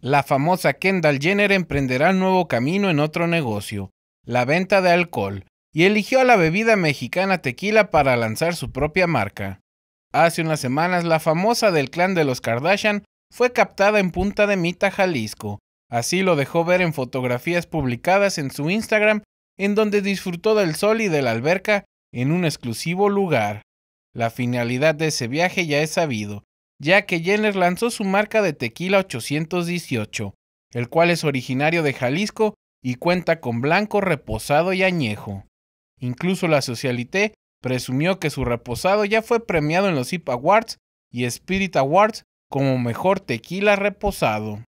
La famosa Kendall Jenner emprenderá nuevo camino en otro negocio, la venta de alcohol, y eligió a la bebida mexicana tequila para lanzar su propia marca. Hace unas semanas la famosa del clan de los Kardashian fue captada en Punta de Mita, Jalisco. Así lo dejó ver en fotografías publicadas en su Instagram, en donde disfrutó del sol y de la alberca en un exclusivo lugar. La finalidad de ese viaje ya es sabido, ya que Jenner lanzó su marca de tequila 818, el cual es originario de Jalisco y cuenta con blanco reposado y añejo. Incluso la Socialité presumió que su reposado ya fue premiado en los IPA Awards y Spirit Awards como mejor tequila reposado.